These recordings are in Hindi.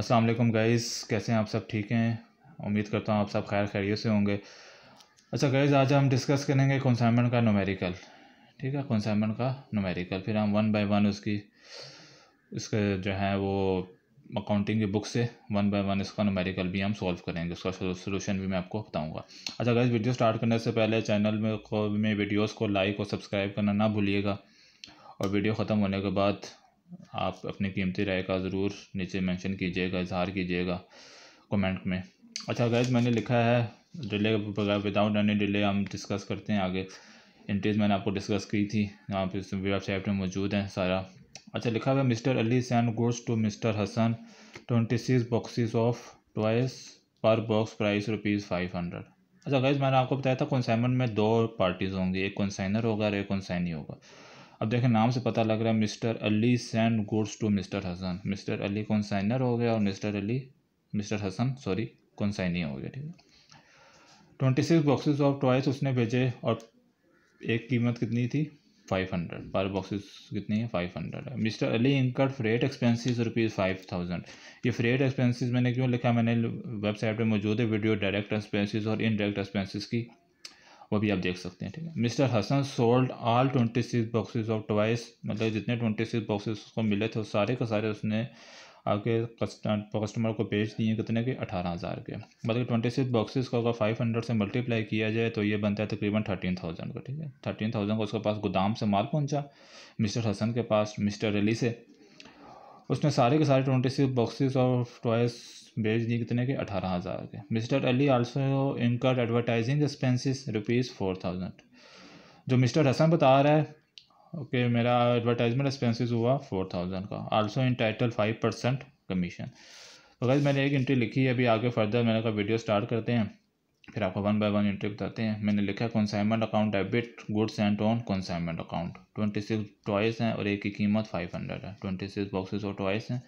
अस्सलाम वालेकुम गाइस कैसे हैं आप सब ठीक हैं उम्मीद करता हूँ आप सब खैर खैरियत से होंगे अच्छा गाइस आज हम डिस्कस करेंगे कंसाइनमेंट का नोमेरिकल ठीक है कंसाइनमेंट का नोमेरिकल फिर हम वन बाय वन उसकी उसके जो है वो अकाउंटिंग की बुक से वन बाय वन इसका नोमेरिकल भी हम सॉल्व करेंगे उसका सोल्यूशन भी मैं आपको बताऊँगा अच्छा गाइस वीडियो स्टार्ट करने से पहले चैनल में को में वीडियोज़ को लाइक और सब्सक्राइब करना ना भूलिएगा और वीडियो ख़त्म होने के बाद आप अपनी कीमती राय का ज़रूर नीचे मेंशन कीजिएगा इजहार कीजिएगा कमेंट में अच्छा गैज मैंने लिखा है डिले बगैर विदाउट एनी डिले हम डिस्कस करते हैं आगे एंट्रीज मैंने आपको डिस्कस की थी यहाँ इस वेबसाइट में मौजूद हैं सारा अच्छा लिखा हुआ mister Ali sent goods to mister Hasan twenty six boxes of toys per box price rupees five hundred अच्छा गैज मैंने आपको बताया था कंसाइनमेंट में दो पार्टीज़ होंगी एक कंसाइनर होगा और एक कंसाइनी होगा अब देखें नाम से पता लग रहा है mister Ali send goods to mister Hasan mister Ali consignor हो गया और mister Ali mister Hasan sorry consignee हो गया ठीक है twenty six boxes of toys उसने भेजे और एक कीमत कितनी थी फाइव हंड्रेड पर बॉक्सेस कितनी है फाइव हंड्रेड है mister Ali incurred freight expenses rupees five thousand ये फ्रेट एक्सपेंसेस मैंने क्यों लिखा मैंने वेबसाइट पे मौजूद है वीडियो डायरेक्ट एक्सपेंसेस और इनडायरेक्ट एक्सपेंसेस की वो भी आप देख सकते हैं ठीक है Mr Hasan sold all twenty six boxes of toys मतलब जितने ट्वेंटी सिक्स बॉक्सेज उसको मिले थे सारे के सारे उसने आपके कस्टमर को बेच दिए कितने के अठारह हज़ार के मतलब ट्वेंटी सिक्स बॉक्सेज को अगर फाइव हंड्रेड से मल्टीप्लाई किया जाए तो ये बनता है तकरीबन थर्टीन थाउजेंड का ठीक है थर्टीन थाउजेंड का उसके पास गोदाम से माल पहुंचा मिस्टर हसन के पास मिस्टर अली से उसने सारे के सारे twenty six boxes of toys भेज दिए कितने के अठारह हज़ार के Mr Ali also incurred advertising expenses rupees four thousand जो मिस्टर हसन बता रहा है कि मेरा एडवर्टाइजमेंट एक्सपेंसिस हुआ फोर थाउजेंड का also entitled five percent commission तो मैंने एक एंट्री लिखी है अभी आगे फर्दर मैंने कहा वीडियो स्टार्ट करते हैं फिर आपको वन बाय वन एंट्री बताते हैं मैंने लिखा है consignment account debit goods sent on consignment account twenty six toys हैं और एक की कीमत फाइव हंड्रेड है ट्वेंटी सिक्स बॉक्सेस और टॉयस हैं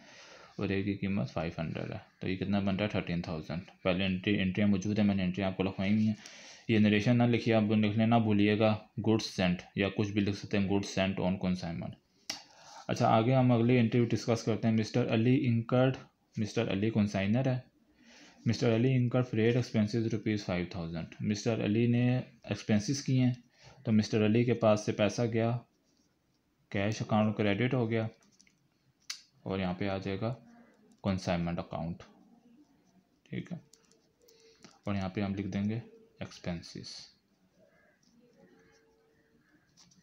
और एक की कीमत फाइव हंड्रेड है तो ये कितना बन रहा है थर्टीन थाउजेंड पहले एंट्री एंट्रियाँ मौजूद है मैंने एंट्री आपको लिखवाई हुई हैं ये नरेशन ना लिखिए आप लिख लेना भूलिएगा गुड्स सेंट या कुछ भी लिख सकते हैं गुड्स सेंट ऑन कंसाइनमेंट अच्छा आगे हम अगली इंटरव्यू डिस्कस करते हैं Mr Ali incurred Mr Ali consignor है मिस्टर अली इनका freight expenses rupees five thousand Mr Ali ने एक्सपेंसेस किए हैं तो मिस्टर अली के पास से पैसा गया कैश अकाउंट क्रेडिट हो गया और यहाँ पे आ जाएगा कंसाइनमेंट अकाउंट ठीक है और यहाँ पे हम लिख देंगे एक्सपेंसेस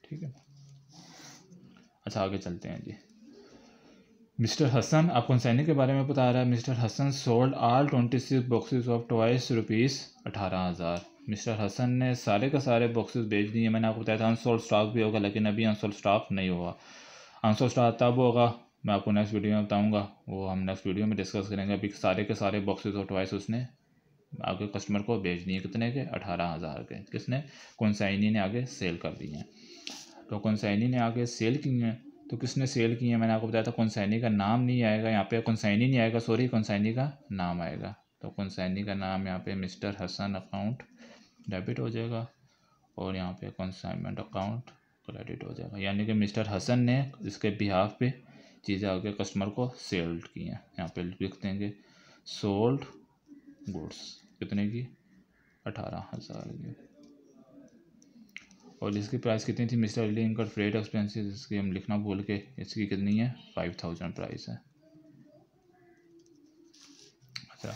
ठीक है अच्छा आगे चलते हैं जी मिस्टर हसन आपको सैनिक के बारे में बता रहा है Mr Hasan sold all twenty six boxes of toys rupees अठारह हज़ार मिस्टर हसन ने सारे का सारे बॉक्सेस बेच दिए मैंने आपको बताया था अनसोल्ड स्टॉक भी होगा लेकिन अभी अनसोल्ड स्टॉक नहीं हुआ अनसोल्ड स्टॉक तब होगा मैं आपको नेक्स्ट वीडियो में बताऊँगा वो हम नेक्स्ट वीडियो में डिस्कस करेंगे अभी सारे के सारे बॉक्सेज ऑफ ट्वाइस उसने आगे कस्टमर को भेज दिए कितने के अठारह हज़ार के किसने कौनसाइनी ने आगे सेल कर दिए हैं तो कौनसाइनी ने आगे सेल की हैं तो किसने सेल की है मैंने आपको बताया था कौनसैनी का नाम नहीं आएगा यहाँ पे कौनसैनी नहीं आएगा सॉरी कौनसैनी का नाम आएगा तो कौनसैनी का नाम यहाँ पे मिस्टर हसन अकाउंट डेबिट हो जाएगा और यहाँ पे कंसाइनमेंट अकाउंट क्रेडिट हो जाएगा यानी कि मिस्टर हसन ने इसके बिहाफ पे चीज़ें आगे कस्टमर को सेल्ड की हैं यहाँ पे लिख देंगे सोल्ड गुड्स कितने की अठारह हज़ार की और इसकी प्राइस कितनी थी मिस्टर अली इनका फ्रेड एक्सपेंसिस इसकी हम लिखना भूल के इसकी कितनी है फाइव थाउजेंड प्राइस है अच्छा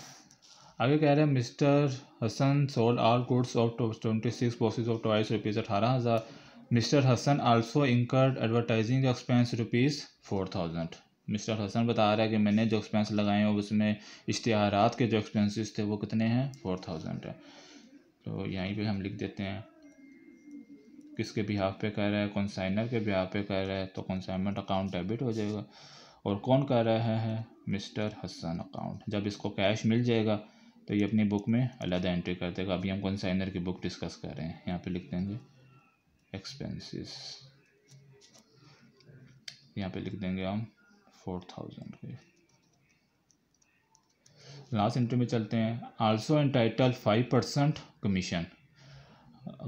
आगे कह रहे हैं Mr Hasan sold all goods of twenty six boxes of toys rupees अठारह हज़ार Mr Hasan also incurred advertising expense rupees four thousand Mr Hasan बता रहा है कि मैंने जो एक्सपेंस लगाए हैं उसमें इश्तहारात के जो एक्सपेंसिस थे वो कितने हैं फोर थाउजेंड है तो यहीं पे हम लिख देते हैं किसके बिहाफ पे कर रहा है कंसाइनर के बिहाफ पे कर रहा है तो कंसाइनमेंट अकाउंट डेबिट हो जाएगा और कौन कर रहा है मिस्टर हसन अकाउंट जब इसको कैश मिल जाएगा तो ये अपनी बुक में अलग एंट्री कर देगा अभी हम कंसाइनर की बुक डिस्कस कर रहे हैं यहाँ पे लिख देंगे एक्सपेंसेस यहाँ पे लिख देंगे हम फोर थाउजेंड के लास्ट एंट्री में चलते हैं also entitled five percent commission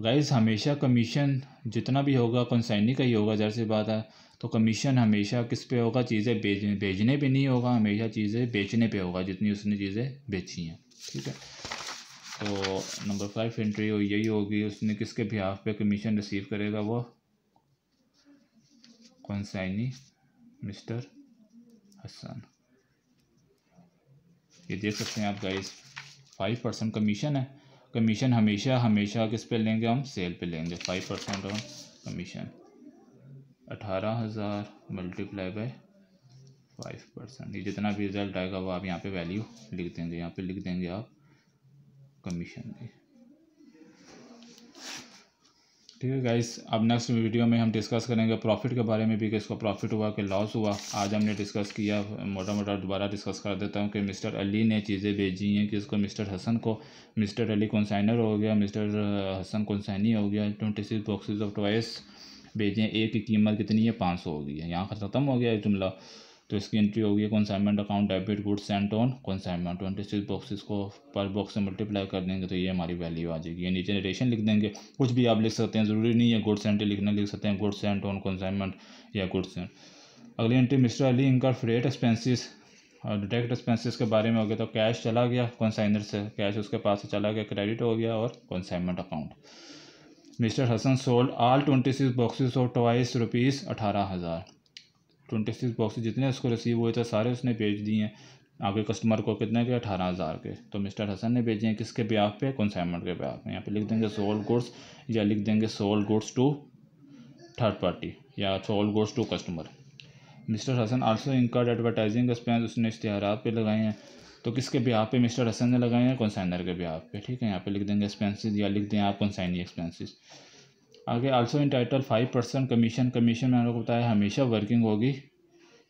guys हमेशा कमीशन जितना भी होगा कंसाइनी का ही होगा जर सी बात है तो कमीशन हमेशा किस पे होगा चीज़ें बेच भेजने पे नहीं होगा हमेशा चीज़ें बेचने पे होगा जितनी उसने चीज़ें बेची हैं ठीक है तो नंबर फाइव एंट्री हो यही होगी उसने किसके बिहाफ पे कमीशन रिसीव करेगा वो कंसाइनी मिस्टर हसन ये देख सकते हैं आप गाइस फाइव परसेंट कमीशन है कमीशन हमेशा हमेशा किस पे लेंगे हम सेल पे लेंगे फाइव परसेंट ऑन कमीशन अठारह हज़ार मल्टीप्लाई बाई फाइव परसेंट ये जितना भी रिज़ल्ट आएगा वो आप यहाँ पे वैल्यू लिख देंगे यहाँ पे लिख देंगे आप कमीशन ठीक है गाइस अब नेक्स्ट वीडियो में हम डिस्कस करेंगे प्रॉफिट के बारे में भी कि इसका प्रॉफिट हुआ कि लॉस हुआ आज हमने डिस्कस किया मोटा मोटा दोबारा डिस्कस कर देता हूँ कि मिस्टर अली ने चीज़ें भेजी हैं कि इसको मिस्टर हसन को मिस्टर अली कौनसाइनर हो गया मिस्टर हसन कौनसाइनी हो गया twenty six boxes of toys भेजें एक की कीमत कितनी है पाँच सौ हो गई है यहाँ ख़त्म हो गया एक जुमला तो इसकी एंट्री होगी consignment account debit good sent on consignment twenty six boxes को पर बॉक्स से मल्टीप्लाई कर देंगे तो ये हमारी वैल्यू आ जाएगी ये नीचे रेशन लिख देंगे कुछ भी आप लिख सकते हैं ज़रूरी नहीं है गुड सेंट लिखना लिख सकते हैं गुड सेंट ऑन कंसाइनमेंट या गुड सेंट अगली एंट्री मिस्टर अली इनका फ्रेट एक्सपेंसिस और डायरेक्ट एक्सपेंसिस के बारे में हो गया तो कैश चला गया कंसाइनर से कैश उसके पास से चला गया क्रेडिट हो गया और consignment account Mr Hasan sold all twenty six boxes of toys rupees अठारह हज़ार ट्वेंटी सिक्स बॉक्स जितने उसको रिसीव हुए थे सारे उसने भेज दिए हैं आपके कस्टमर को कितने के अठारह हज़ार के तो मिस्टर हसन ने भेजे हैं किसके ब्याह पे कंसाइनमेंट के ब्याह पे यहाँ पे लिख देंगे सोल गुड्स या लिख देंगे sold goods to third party या sold goods to customer Mr Hasan also incurred advertising expense उसने इश्तिहार पे लगाए हैं तो किसके ब्याह पे मिस्टर हसन ने लगाए हैं कंसाइनर के ब्याह पे ठीक है यहाँ पे लिख देंगे एक्सपेंसिस या लिख दें आप कंसाइनी एक्सपेंसिस आगे also entitled five percent commission commission मैंने आपको बताया हमेशा वर्किंग होगी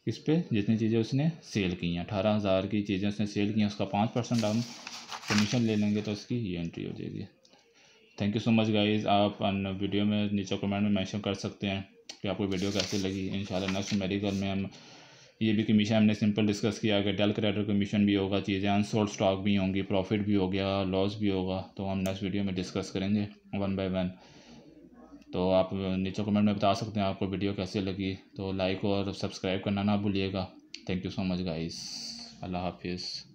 इस पर जितनी चीज़ें उसने सेल की हैं अठारह हज़ार की चीज़ें उसने सेल की हैं उसका पाँच परसेंट हम कमीशन ले लेंगे तो उसकी ये एंट्री हो जाएगी thank you so much guys आप वीडियो में नीचे कमेंट में मैंशन कर सकते हैं कि आपको वीडियो कैसी लगी इन नेक्स्ट मेडिकल में हम ये भी कमीशन हमने सिंपल डिस्कस किया कि डेल क्रेडर कमीशन भी होगा चीज़ें अनसोल्ड स्टॉक भी होंगी प्रॉफिट भी हो गया लॉस भी होगा तो हम नेक्स्ट वीडियो में डिस्कस करेंगे वन बाय वन तो आप नीचे कमेंट में बता सकते हैं आपको वीडियो कैसी लगी तो लाइक और सब्सक्राइब करना ना भूलिएगा thank you so much guys अल्लाह हाफिज़